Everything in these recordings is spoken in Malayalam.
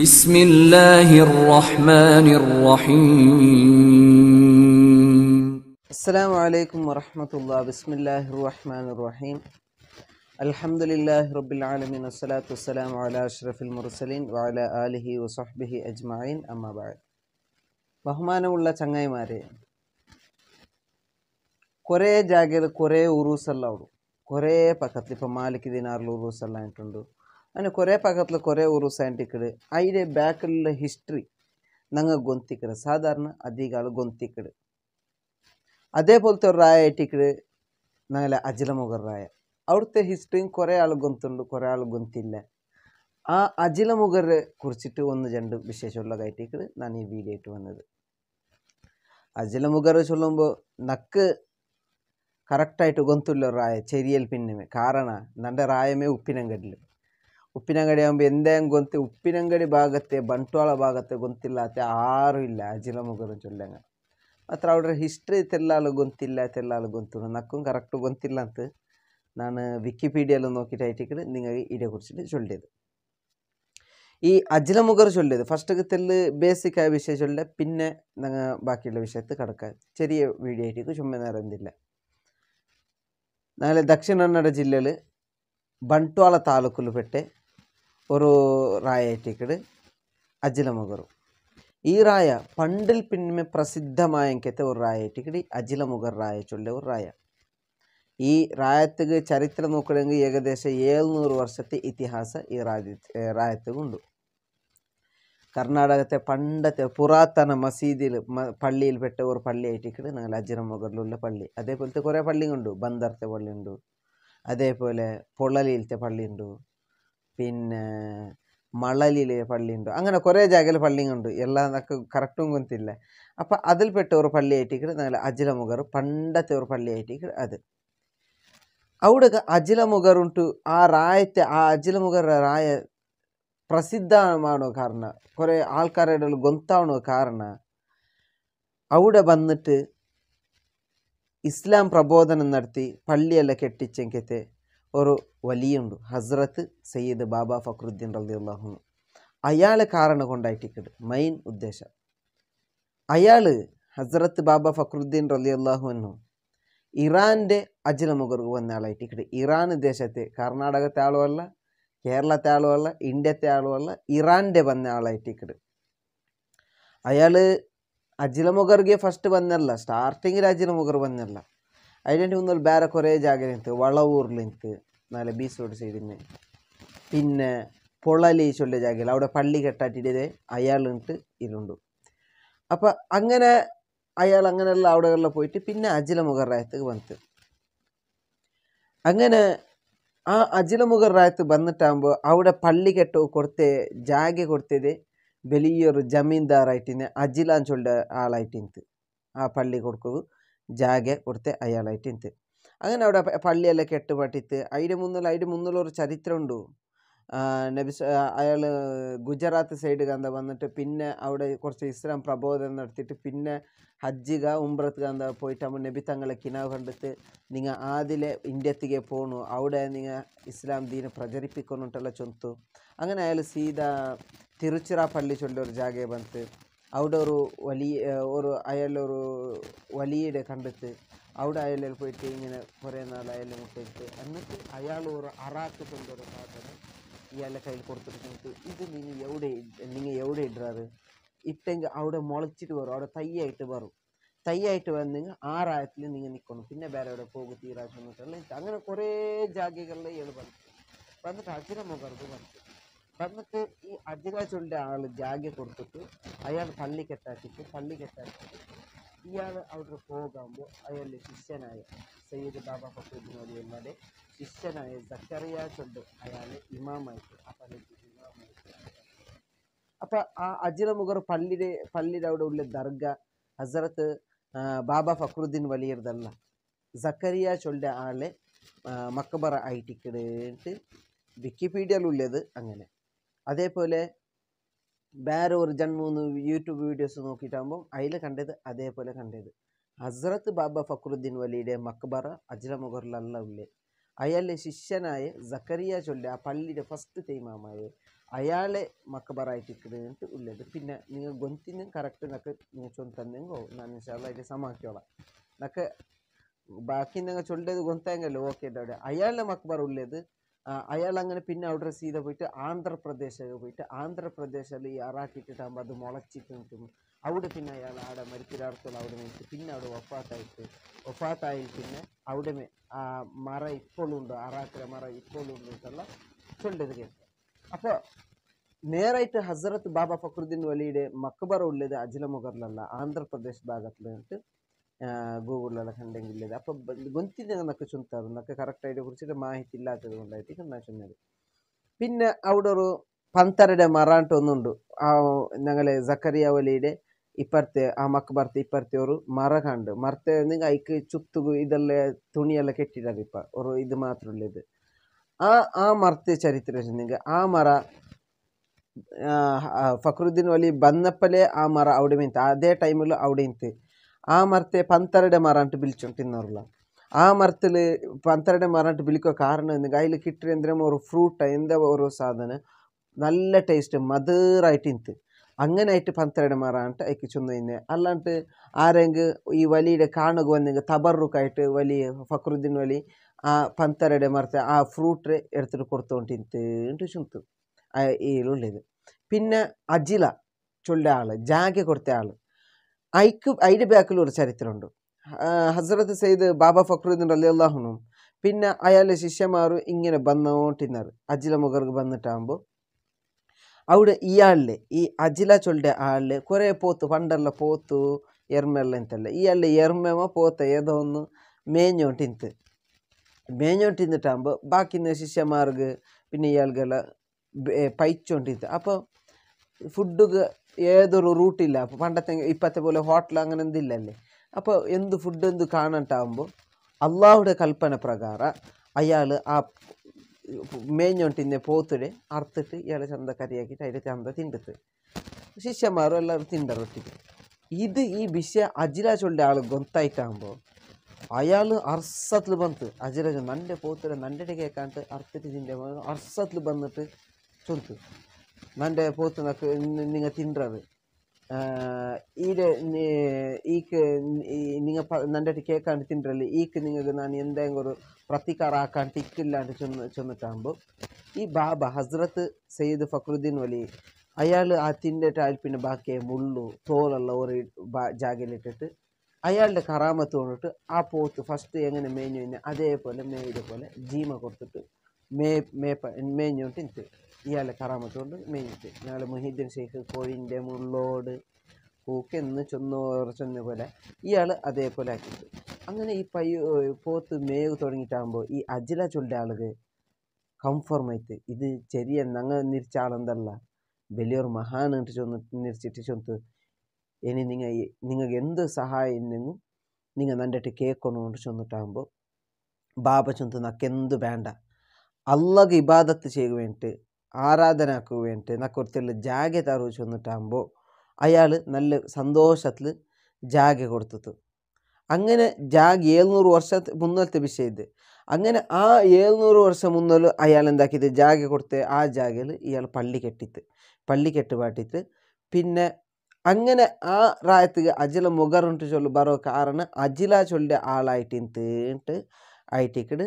بسم الله الرحمن الرحيم السلام عليكم ورحمة الله بسم الله الرحمن الرحيم الحمد لله رب العالمين والصلاة والسلام على أشرف المرسلين وعلى آله وصحبه أجمعين أما بعد الله تنعي ماري كوري ജാഗ്രത كوري ഉറൂസെല്ലാം الله كوري പക്കത്ത് فمالك دينار ദിനാറിൽ الله انتندو അങ്ങനെ കുറേ പാകത്തിൽ കുറേ ഊറൂസ് ആയിട്ടിക്കട് അതിൻ്റെ ബാക്കിലുള്ള ഹിസ്റ്ററി ഞങ്ങൾ ഗൊന്തിക്കൾ സാധാരണ അധികം ഗൊന്തിക്കൾ അതേപോലത്തെ ഒരു റായ ഇട്ടിക്കൾ ഞങ്ങളെ അജിലമുഖർ റായ അവിടുത്തെ ഹിസ്റ്ററിയും കുറേ ആൾ ഗൊന്തുണ്ട് കുറേ ആൾ ഗൊന്തില്ല ആ അജിലമുഖരെ കുറിച്ചിട്ട് ഒന്ന് രണ്ട് വിശേഷമുള്ള കാര്യത്തേക്ക് ഞാൻ ഈ വീഡിയോ ആയിട്ട് വന്നത് അജിലമുഖർ ചൊല്ലുമ്പോൾ നക്ക് കറക്റ്റായിട്ട് ഗൊന്തുള്ള റായ ചെരിയൽ പിന്നെ കാരണം നല്ല റായമേ ഉപ്പിനം കണ്ടില്ല ഉപ്പിനങ്ങടി ആകുമ്പോൾ എന്തേം ഗൊന്ത് ഉപ്പിനങ്ങടി ഭാഗത്തെ ബണ്ട്വാള ഭാഗത്തെ ഗൊന്തില്ലാത്ത ആരും ഇല്ല അജിലമുഖം ചൊല്ലങ്ങ അത്ര അവിടെ ഹിസ്റ്ററി തെല്ലാളും ഗൊന്തില്ല തെല്ലാളും ഗൊന്തു നക്കും കറക്റ്റ് ഗൊന്തില്ലാത്ത നാണ് വിക്കിപീഡിയയിൽ നോക്കിയിട്ട് ആയിട്ടേക്ക് നിങ്ങൾ ഇടയെ കുറിച്ചിട്ട് ചൊല്ലിയത് ഈ അജിലമുഖർ ചൊല്ലിയത് ഫസ്റ്റ് തെല്ല് ബേസിക് ആയ വിഷയം ചൊല്ല പിന്നെ നിങ്ങൾ ബാക്കിയുള്ള വിഷയത്ത് കിടക്കാൻ ചെറിയ വീഡിയോ ആയിട്ട് ചുമ നേരം ഇല്ല നാളെ ദക്ഷിണ കന്നഡ ജില്ലയിൽ ബണ്ട്വാള താലൂക്കിൽ പെട്ട് ഒരു റായായിട്ട് ഇക്കട് അജിലമുഖറു ഈ റായ പണ്ടിൽ പ്രസിദ്ധമായ പ്രസിദ്ധമായക്കത്തെ ഒരു റായായിട്ട് ഇക്കടി അജിലമുഖർ റായ ചൊല്ലിയ ഒരു റായ ഈ റായത്തുക്ക് ചരിത്രം നോക്കണമെങ്കിൽ ഏകദേശം ഏഴുന്നൂറ് വർഷത്തെ ഇതിഹാസ ഈ റായ റായത്തുകൊണ്ട് കർണാടകത്തെ പണ്ടത്തെ പുരാതന മസീദിൽ പള്ളിയിൽ പെട്ട ഒരു പള്ളിയായിട്ട് ഇക്കട് ഞങ്ങൾ അജിലമുഖറിലുള്ള പള്ളി അതേപോലത്തെ കുറേ പള്ളിയുണ്ട് ബന്ദർത്തെ പള്ളിയുണ്ട് അതേപോലെ പൊള്ളലിയിലത്തെ പള്ളിയുണ്ട് പിന്നെ പള്ളി ഉണ്ട് അങ്ങനെ കുറേ ജാഗയിൽ എല്ലാം എല്ലാന്നൊക്കെ കറക്റ്റും ഗൊന്തില്ല അപ്പം അതിൽപ്പെട്ട ഒരു പള്ളി ആയിട്ടിക്കട് നല്ല അജിലമുഖർ പണ്ടത്തെ ഒരു പള്ളി ആയിട്ടിക്കട് അത് അവിടെയൊക്കെ അജിലമുഖർ ഉണ്ട് ആ റായത്തെ ആ അജിലമുഖർ റായ പ്രസിദ്ധമാണോ കാരണം കുറേ ആൾക്കാരുടെ ഗൊന്താണോ കാരണം അവിടെ വന്നിട്ട് ഇസ്ലാം പ്രബോധനം നടത്തി പള്ളിയെല്ലാം കെട്ടിച്ചെങ്കിത്തെ ഒരു വലിയുണ്ട് ഹസ്രത്ത് സയ്യിദ് ബാബ ഫക്രുദ്ദീൻ റളിയല്ലാഹു അയാളെ കാരണം കൊണ്ടായിട്ടിക്കട് മെയിൻ ഉദ്ദേശം അയാൾ ഹസ്രത്ത് ബാബ ഫക്രുദ്ദീൻ റളിയല്ലാഹു എന്നു ഇറാൻ്റെ അജ്നമുഖർക്ക് വന്ന ആളായിട്ടിക്കട് ഇറാൻ ദേശത്തെ കർണാടകത്തെ ആളുമല്ല കേരളത്തെ ആളുമല്ല ഇന്ത്യത്തെ ആളുമല്ല ഇറാൻ്റെ വന്ന ആളായിട്ടിക്കട് അയാൾ മുഖർഗെ ഫസ്റ്റ് വന്നല്ല സ്റ്റാർട്ടിങ്ങിൽ മുഖർ വന്നല്ല ಐಡೆಂಟಿ മുന്നിൽ വേറെ ಕೊರೇ ജാഗ്രത വളവൂറിലിಂತ നല്ല റോഡ് സൈഡിന് പിന്നെ പൊള്ളലി ചൊല്ല ജാഗയിൽ അവിടെ പള്ളി കെട്ടാട്ടിടേ അയാളിട്ട് ഇരുണ്ടു അപ്പോൾ അങ്ങനെ അയാൾ അങ്ങനെയുള്ള അവിടെകളിൽ പോയിട്ട് പിന്നെ അജില മുഖറായത്തേക്ക് വന്നത് അങ്ങനെ ആ അജില മുഖറായത്ത് വന്നിട്ടാകുമ്പോൾ അവിടെ പള്ളി കെട്ട കൊടുത്ത ജാഗ കൊടുത്തത് വലിയൊരു ജമീന്ദാറായിട്ടിന് അജിലാൻ ചൊല്ല ആളായിട്ടിന് ആ പള്ളി കൊടുക്കുക ಜಾಗೆ കൊടുത്ത് അയാളായിട്ട് ಇಂತೆ അങ്ങനെ അവിടെ പള്ളിയെല്ലാം കെട്ടുപാട്ടിത്ത് അതിൻ്റെ മുന്നിൽ അതിൻ്റെ മുന്നിലൊരു ചരിത്രമുണ്ട് നബിസ് അയാൾ ഗുജറാത്ത് സൈഡ് കന്ത വന്നിട്ട് പിന്നെ അവിടെ കുറച്ച് ഇസ്ലാം പ്രബോധനം നടത്തിയിട്ട് പിന്നെ ഹജ്ജിക ഉംറത്ത് കന്ത പോയിട്ടാകുമ്പോൾ നബി തങ്ങളെ കിനാവ് കണ്ടിട്ട് നിങ്ങൾ ആദ്യം ഇന്ത്യത്തേക്ക് പോകണു അവിടെ നിങ്ങൾ ഇസ്ലാം ദീനെ പ്രചരിപ്പിക്കണമെന്നുള്ള ചൊന്തു അങ്ങനെ അയാൾ സീത തിരുച്ചിറ പള്ളി ചൊല്ലൊരു ജാഗയെ വന്നിട്ട് അവിടെ ഒരു വലി ഒരു അയലൊരു വലിയുടെ കണ്ടെത്ത് അവിടെ അയലിൽ പോയിട്ട് ഇങ്ങനെ കുറേ നാൾ അയൽ മുട്ടിട്ട് എന്നിട്ട് അയാൾ ഒരു അറാക്ക് കൊണ്ടൊരു സാധനം ഇയാളെ കയ്യിൽ കൊടുത്തിട്ട് ഇത് നിങ്ങൾ എവിടെ നിങ്ങൾ എവിടെ ഇടാറ് ഇട്ടെങ്കിൽ അവിടെ മുളച്ചിട്ട് വരും അവിടെ തയ്യായിട്ട് വരും തൈയായിട്ട് വന്നെങ്കിൽ ആ റായത്തിൽ നിങ്ങൾ നിൽക്കണം പിന്നെ വേറെ എവിടെ പോകും തീരാക്കുന്നിട്ടല്ല അങ്ങനെ കുറേ ജാഗകളിൽ ഇയാൾ വന്നു വന്നിട്ട് അജിരമ്മ പറഞ്ഞു എന്നിട്ട് ഈ അജിരാജുള്ള ആൾ ജാഗ്യ കൊടുത്തിട്ട് അയാൾ പള്ളി കെട്ടാക്കിട്ട് പള്ളി കെട്ടാക്കിട്ട് ഇയാൾ അവിടെ പോകുമ്പോൾ അയാളുടെ ശിഷ്യനായ സയ്യിദ് ബാബ ഫക്രുദ്ദീൻ അലിയമ്മയുടെ ശിഷ്യനായ സക്കറിയാജുണ്ട് അയാൾ ഇമാമായിട്ട് ആ പള്ളിക്ക് ഇമാമായിട്ട് ആ അജിറമുഖർ പള്ളിയുടെ പള്ളിയുടെ അവിടെ ഉള്ള ദർഗ ഹസരത്ത് ബാബ ഫക്രുദ്ദീൻ വലിയതല്ല സക്കറിയാജുള്ള ആളെ മക്കബറ ആയിട്ടിക്കിടേട്ട് വിക്കിപീഡിയയിലുള്ളത് അങ്ങനെ അതേപോലെ വേറെ ഒരു മൂന്ന് യൂട്യൂബ് വീഡിയോസ് നോക്കിയിട്ടാകുമ്പോൾ അതിൽ കണ്ടത് അതേപോലെ കണ്ടത് ഹസ്രത്ത് ബാബ ഫക്രുദ്ദീൻ വലിയുടെ മക്ബറ മുഖർലല്ല ഉള്ളേ അയാളുടെ ശിഷ്യനായ സക്കരിയ ചൊല്ല ആ പള്ളിയുടെ ഫസ്റ്റ് തൈമാമായ അയാളെ മക്കബറായിട്ട് കിട്ടുന്നിട്ട് ഉള്ളത് പിന്നെ നിങ്ങൾ ഗൊന്തിനും കറക്റ്റ് നിങ്ങൾക്ക് നിങ്ങൾ ചൊന്ന് തന്നെങ്കോ ഞാൻ അതിൻ്റെ സമാക്കിയോളാം നിങ്ങൾക്ക് ബാക്കി നിങ്ങൾ ചൊല്ലത് ഗൊന്താങ്കല്ലോ ഓക്കെ അവിടെ അയാളുടെ മക്ബർ ഉള്ളത് ಅನ್ನೀದ ಪುಟ್ಟ ಆಂಧ್ರ ಪ್ರದೇಶ್ ಆಂಧ್ರ ಪ್ರದೇಶಲ್ಲಿ ಈ ಅರಾಕಿ ಇಟ್ಟಿ ಅದು ಮುಳಚಿಟ್ಟು ಅನ್ನ ಅರಿತೂ ಅದು ಅಫಾತಾಯಿತು ಒಪ್ಪಾತಾಯಿ ತನ್ನ ಮರ ಇಪ್ಪಳು ಆರಾಖರ ಮರ ಇಪ್ಪಳುಲ್ಲ ಚೆಲ್ಲ ಅಪ್ಪ ನೇರೈತೆ ಹಜರತ್ ಬಾಬಾ ಫಕ್ರದ್ದೀನ್ ವಲಿಯೇ ಮಕ್ಬರ ಉಳ್ಳೇದು ಅಜಲಮುಖರಲ್ಲ ಆಂಧ್ರ ಪ್ರದೇಶ್ ಭಾಗ ഗൂഗിളിൽ അതൊക്കെ ഉണ്ടെങ്കിൽ അപ്പം ഗുന്തി എന്നൊക്കെ ചുമത്താറ് എന്നൊക്കെ കറക്റ്റായിട്ട് കുറിച്ചിട്ട് മാഹിതി ഇല്ലാത്തത് കൊണ്ടായിരിക്കും ഞാൻ ചെന്നത് പിന്നെ അവിടെ ഒരു പന്തരുടെ മറാണ്ട് ഒന്നുണ്ട് ആ ഞങ്ങളെ സക്കറിയ വലിയുടെ ഇപ്പുറത്തെ ആ മക്ബർത്ത് ഇപ്പുറത്തെ ഒരു മറ കണ്ട് മറത്തേന്ന് അയക്ക് ചുത്തു ഇതെല്ലാം തുണിയെല്ലാം കെട്ടിടാറ് ഇപ്പം ഒരു ഇത് മാത്രമല്ല ഇത് ആ ആ മറത്തെ ചരിത്രം വെച്ചിട്ടുണ്ടെങ്കിൽ ആ മറ ഫക്രുദ്ദീൻ വലി വന്നപ്പോഴേ ആ മറ അവിടെ മീൻ അതേ ടൈമിൽ അവിടെ നിന്ത് ആ മരത്തെ പന്തരുടെ ಮರ ಅಂಟು ಬಿಲ್ಚುಂಟಿನ್ನೋರ್ಲ ಆ ಮರ್ತಲು ಪಂತರಡೆ ಮರ ಅಂಟು ಬಿಲಿಕೋ ಕಾರಣ ಗಾಯಿಲು ಕಿಟ್ಟ್ರಿ ഒരു ഫ്രൂട്ട് എന്താ ഓരോ സാധനം നല്ല ടേസ്റ്റ് മധുറായിട്ട് ഇന്ത് അങ്ങനെ ആയിട്ട് പന്തരുടെ മാറാണ്ട് അയക്ക് ചെന്ന് തന്നെ അല്ലാണ്ട് ആരെങ്കിൽ ഈ വലിയുടെ കാണുക വന്നെങ്കിൽ തബറുക്കായിട്ട് വലിയ ഫക്രുദ്ദീൻ വലി ആ പന്തരുടെ മരത്തെ ആ ഫ്രൂട്ട് എടുത്തിട്ട് കൊടുത്തുകൊണ്ടിരുന്നിട്ട് ചുമത്തു ഉള്ളത് പിന്നെ അജില ചൊല്ല ആള് ജാഗ്യ കൊടുത്ത ആള് ഐക്ക് അതിൻ്റെ ബാക്കിൽ ഒരു ചരിത്രമുണ്ട് ഹസ്രത്ത് സെയ്ദ് ബാബ ഫക്രുദ്ദീൻ അലി അള്ളാഹുനും പിന്നെ അയാളുടെ ശിഷ്യന്മാർ ഇങ്ങനെ വന്നോട്ടിരുന്നത് അജില മുഖർക്ക് വന്നിട്ടാകുമ്പോൾ അവിടെ ഇയാളിലെ ഈ അജില ചൊല്ലിയ ആളിലെ കുറേ പോത്ത് പണ്ടല്ല പോത്തു എർമെല്ലാം ഇത്തല്ല ഇയാളുടെ എർമ്മ പോത്ത ഏതോ ഒന്ന് മേഞ്ഞോട്ടിന്ത് മേഞ്ഞോട്ടിന്നിട്ടാകുമ്പോൾ ബാക്കി ശിഷ്യന്മാർക്ക് പിന്നെ ഇയാൾക്കെല്ലാം പയച്ചോണ്ടിരുന്നത് അപ്പോൾ ഫുഡ് ഏതൊരു റൂട്ടില്ല അപ്പോൾ പണ്ടത്തെ ഇപ്പത്തെ പോലെ ഹോട്ടൽ അങ്ങനെ എന്തില്ലല്ലേ അപ്പോൾ എന്ത് ഫുഡ് എന്ത് കാണണ്ടാകുമ്പോൾ അള്ളാഹുടെ കൽപ്പന പ്രകാരം അയാൾ ആ മേഞ്ഞോട്ടിൻ്റെ പോത്തിടെ അറുത്തിട്ട് ഇയാൾ ചന്ത കറിയാക്കിയിട്ട് അതിൻ്റെ ചന്ത തിണ്ടത്ത് ശിഷ്യന്മാരും എല്ലാവരും തിണ്ടറൊട്ടിക്കും ഇത് ഈ വിഷയ അജിരാജുള്ള ആൾ ഗൊന്തായിട്ടാകുമ്പോൾ അയാൾ അർസത്തിൽ ബന്ത് അജിരാജ് നല്ല പോത്തിടെ നല്ല കേൾക്കാണ്ട് അറുത്തിട്ട് തിൻ്റെ അർസത്തിൽ ബന്നിട്ട് ചൊന്ത് മൻ്റെ പോത്തുനൊക്കെ നിങ്ങൾ തിന്നത് ഈടെ ഈക്ക് നിങ്ങൾ നന്നായിട്ട് കേൾക്കാണ്ട് തിന്നല്ലേ ഈക്ക് നിങ്ങൾക്ക് ഞാൻ എന്തെങ്കിലും ഒരു പ്രതികാരം ആക്കാണ്ട് തിക്കില്ലാണ്ട് ചെന്ന് ചെന്നിട്ടാകുമ്പോൾ ഈ ബാബ ഹസ്രത്ത് സയ്യിദ് ഫക്രുദ്ദീൻ വലി അയാൾ ആ തിന്നിട്ട് അയാൾ പിന്നെ ബാക്കിയെ മുള്ളു തോലുള്ള ഒരു ജാഗയിലിട്ടിട്ട് അയാളുടെ കറാമത്ത് കൊണ്ടിട്ട് ആ പോത്ത് ഫസ്റ്റ് എങ്ങനെ മേഞ്ഞു കഴിഞ്ഞാൽ അതേപോലെ മേയുടെ പോലെ ജീമ കൊടുത്തിട്ട് മേ മേപ്പ മേഞ്ഞുകൊണ്ട് തിന്നിട്ട് ഇയാളെ കറാമത്തുകൊണ്ട് മെയ്ത്ത് ഞങ്ങൾ മുഹീദ്ദീൻ ഷെയ്ഖ് കോഴിൻ്റെ മുള്ളോട് പൂക്ക് എന്ന് ചൊന്ന ചൊന്ന പോലെ ഇയാൾ അതേപോലെ ആക്കിയിട്ട് അങ്ങനെ ഈ പയ്യ പോത്ത് മേവ് തുടങ്ങിയിട്ടാകുമ്പോൾ ഈ അജില ചുണ്ട ആളുകൾ കംഫർം ആയിട്ട് ഇത് ചെറിയ ഞങ്ങൾ നിരിച്ച ആളെന്തല്ല വലിയൊരു മഹാൻ ഇട്ട് ചൊന്ന് നിരിച്ചിട്ട് ചെന്ന് ഇനി നിങ്ങൾ നിങ്ങൾക്ക് എന്ത് സഹായം നിന്നും നിങ്ങൾ നന്നായിട്ട് കേൾക്കണോണ്ട് ചെന്നിട്ടാകുമ്പോൾ ബാബ ചെന്ന് നക്കെന്ത് വേണ്ട അള്ളക്ക് ഇബാദത്ത് ചെയ്യുക വേണ്ടിയിട്ട് ആരാധനക്ക് വേണ്ടി കുറച്ചുള്ള ജാഗ തറവിച്ച് വന്നിട്ടാകുമ്പോൾ അയാൾ നല്ല സന്തോഷത്തിൽ ജാഗ കൊടുത്തത് അങ്ങനെ ജാഗ ഏഴുന്നൂറ് വർഷത്തെ മുന്നത്തെ വിഷയത് അങ്ങനെ ആ ഏഴുന്നൂറ് വർഷം മുന്നോല് അയാൾ എന്താക്കിയത് ജാഗ കൊടുത്ത് ആ ജാഗയിൽ ഇയാൾ പള്ളി കെട്ടിത്ത് പള്ളി കെട്ട് പാട്ടിട്ട് പിന്നെ അങ്ങനെ ആ റായത്ത് അജില മുഖറുണ്ട് ചൊല്ല ബറോ കാരണം അജില ചൊല്ലിയ ആളായിട്ട് തീട്ട് ആയിട്ടിക്കട്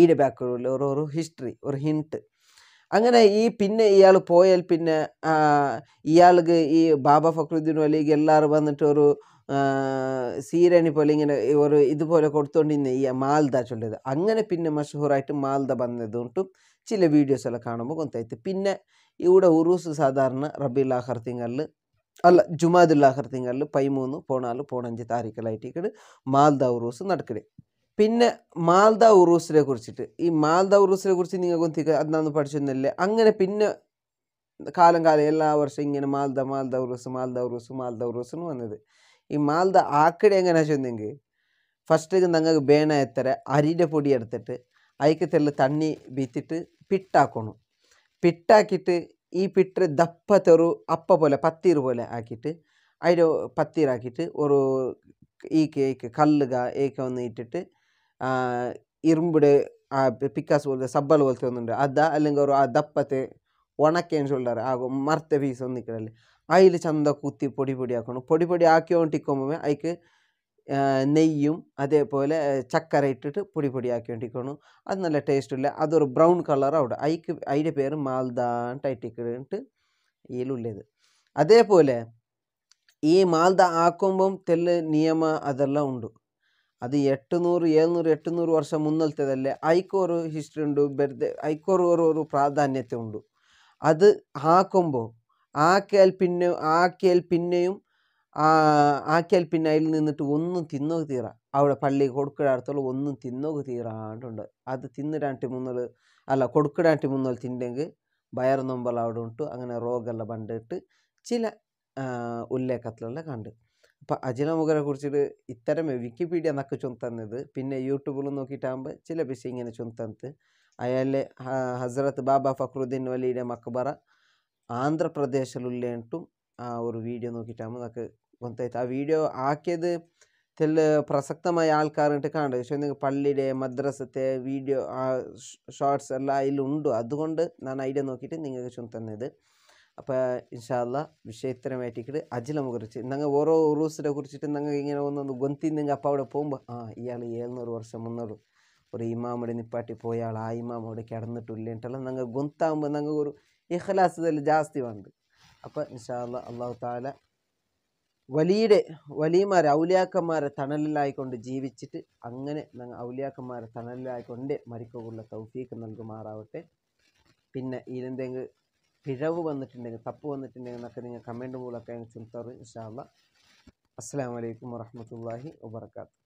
ഈടെ ബാക്കിലുള്ള ഒരു ഒരു ഹിസ്റ്ററി ഒരു ഹിൻറ്റ് അങ്ങനെ ഈ പിന്നെ ഇയാൾ പോയാൽ പിന്നെ ഇയാൾക്ക് ഈ ബാബ ഫക്രുദ്ദീൻ വലിക്ക് എല്ലാവരും വന്നിട്ട് ഒരു സീരണി പോലെ ഇങ്ങനെ ഒരു ഇതുപോലെ കൊടുത്തോണ്ടിരുന്ന ഈ മാൽദ ചൊല്ലത് അങ്ങനെ പിന്നെ മഷഹൂറായിട്ട് മാൽദ വന്നതുകൊണ്ട് ചില വീഡിയോസെല്ലാം കാണുമ്പോൾ കൊണ്ടായിട്ട് പിന്നെ ഇവിടെ ഉറൂസ് സാധാരണ റബി ആഹർ തിങ്കളിൽ അല്ല ജുമാദുൽ ആഹർ തിങ്കളിൽ പതിമൂന്ന് പതിനാല് പതിനഞ്ച് താരീഖിലായിട്ട് മാൽദ ഉറൂസ് നടക്കണേ പിന്നെ മാൽദ ഉറൂസിനെ കുറിച്ചിട്ട് ഈ മാൽദ ഉറൂസിനെ കുറിച്ച് തിക അന്നാന്ന് പഠിച്ചൊന്നുമില്ല അങ്ങനെ പിന്നെ കാലം കാലം എല്ലാ വർഷവും ഇങ്ങനെ മാൽദ മാൽദ ഉറൂസ് മാൽദ ഉറൂസ് മാൽദ ഉറൂസ് എന്ന് വന്നത് ഈ മാൽദ ആക്കടി എങ്ങനെ ചെന്നെങ്കിൽ ഫസ്റ്റ് നിങ്ങൾക്ക് ബേണ എത്തര അരിൻ്റെ പൊടി എടുത്തിട്ട് അതിക്ക് തെല്ല് തണ്ണി വിത്തിട്ട് പിട്ടാക്കണം പിട്ടാക്കിയിട്ട് ഈ പിട്ട് ദപ്പ തെറു അപ്പ പോലെ പത്തീർ പോലെ ആക്കിയിട്ട് അതിൻ്റെ പത്തീറാക്കിയിട്ട് ഒരു ഈ കേക്ക് കല്ലുക ഏക്ക ഒന്ന് ഇട്ടിട്ട് ഇരുമ്പുടെ ആ പിക്കാസ് പോലത്തെ സബ്ബൽ പോലത്തെ ഒന്നുണ്ട് അത അല്ലെങ്കിൽ ഒരു ആ ദപ്പത്തെ ഉണക്കേന്ന് ചൊല്ലാറ് ആ മരത്തെ പീസ് ഒന്നിക്കലല്ലേ അതിൽ ചന്ത കുത്തി പൊടി പൊടി ആക്കണം പൊടി പൊടി ആക്കിക്കൊണ്ടിരിക്കുമ്പോൾ അതിക്ക് നെയ്യും അതേപോലെ ചക്കര ഇട്ടിട്ട് പൊടി പൊടി അത് നല്ല ടേസ്റ്റ് ഇല്ല അതൊരു ബ്രൗൺ കളർ അവിടെ അതിക്ക് അതിൻ്റെ പേര് മാൽദാൻ ടൈറ്റിക്കിട്ട് ഇതിലുള്ളത് അതേപോലെ ഈ മാൽദ ആക്കുമ്പം തെല്ല് നിയമ അതെല്ലാം ഉണ്ട് ಅದು ಎಟ್ಟುನೂರು ಏಳ್ನೂರು ಎಟ್ಟುನೂರು ವರ್ಷ ಮುನ್ನಲ್ತದಲ್ಲೇ ಐಕೋರು ಹಿಸ್ಟ್ರಿ ಉಂಡು ಬೆರ್ದೆ ಐಕೋರು ಓರೋರು പ്രാധാന്യത ഉണ്ട് അത് ആക്കുമ്പോൾ ആക്കിയാൽ പിന്നെ ആക്കിയാൽ പിന്നെയും ആക്കിയാൽ പിന്നെ അതിൽ നിന്നിട്ട് ഒന്നും തിന്നോ തീറ അവിടെ പള്ളി കൊടുക്കിടാടത്തോളം ഒന്നും തിന്നോ തീരാണ്ടുണ്ട് അത് തിന്നിടാണ്ടി മുന്നൽ അല്ല കൊടുക്കിടാണ്ടി മുന്നൽ തിന്നെങ്കിൽ വയർ നൊമ്പൽ അവിടെ ഉണ്ട് അങ്ങനെ രോഗമെല്ലാം പണ്ടിട്ട് ചില ഉല്ലേഖത്തിലുള്ള കണ്ടു അപ്പോൾ അജിനോമോഗ്രാഫിയെ കുറിച്ചിട്ട് ഇത്തരം വിക്കിപീഡിയ നക്ക് ചൊന്ന് തന്നത് പിന്നെ യൂട്യൂബിൽ നോക്കിയിട്ടാകുമ്പോൾ ചില പിശ ഇങ്ങനെ ചൊന്ന് തന്നത് അയാളെ ഹസ്രത്ത് ബാബ ഫക്രുദ്ദീൻ വലിയുടെ മക്ബറ ആന്ധ്രപ്രദേശിലുള്ള ആ ഒരു വീഡിയോ നോക്കിയിട്ടാകുമ്പോൾ നമുക്ക് ഗൊന്തായത് ആ വീഡിയോ ആക്കിയത് തെല്ല പ്രസക്തമായ ആൾക്കാരായിട്ട് കാണുക പക്ഷേ നിങ്ങൾക്ക് പള്ളിയുടെ മദ്രസത്തെ വീഡിയോ ഷോർട്സ് എല്ലാം അതിലുണ്ടോ അതുകൊണ്ട് ഞാൻ ഐഡിയ നോക്കിയിട്ട് നിങ്ങൾക്ക് ചൊന്ന് തന്നത് അപ്പോൾ ಇನ್ಶಾಲ್ಲ ವಿಷಯತ್ತರ മേറ്റിക്കിട്ട് അജിലമ്മ കുറിച്ച് ഞങ്ങൾ ഓരോ റൂൾസിനെ കുറിച്ചിട്ട് ഞങ്ങൾ ഇങ്ങനെ ഒന്നൊന്ന് ഗൊന്തി നിങ്ങൾ അപ്പം അവിടെ പോകുമ്പോൾ ആ ഇയാൾ എഴുന്നൂറ് വർഷം മുന്നോട് ഒരു ഇമാമുടെ നിപ്പാട്ടി പോയ ആൾ ആ ഇമാമോട് അവിടെ കിടന്നിട്ടില്ലേട്ടല്ല ഞങ്ങൾ ഗൊന്താകുമ്പോൾ ഞങ്ങൾ ഒരു ഇഖലാസതല്ല ജാസ്തി വേണ്ട അപ്പോൾ ഇൻഷാല്ല അള്ളാഹു താല വലിയുടെ വലിയമാരെ ഔലിയാക്കന്മാരെ തണലിലായിക്കൊണ്ട് ജീവിച്ചിട്ട് അങ്ങനെ ഞങ്ങൾ ഔലിയാക്കന്മാരെ തണലിലായിക്കൊണ്ട് മരിക്കുള്ള തൗഫീക്ക് നൽകുമാറാവട്ടെ പിന്നെ ഇതിനെന്തെങ്കിലും പിഴവ് വന്നിട്ടുണ്ടെങ്കിൽ തപ്പ് വന്നിട്ടുണ്ടെങ്കിൽ എന്നൊക്കെ നിങ്ങൾ കമൻറ്റ് പോലൊക്കെ എനിക്ക് ചെലുത്താറ് ഇൻഷാല്ല അസ്സാം വലൈക്കും വാഹമത്തല്ലാഹി വാബർക്കാത്തു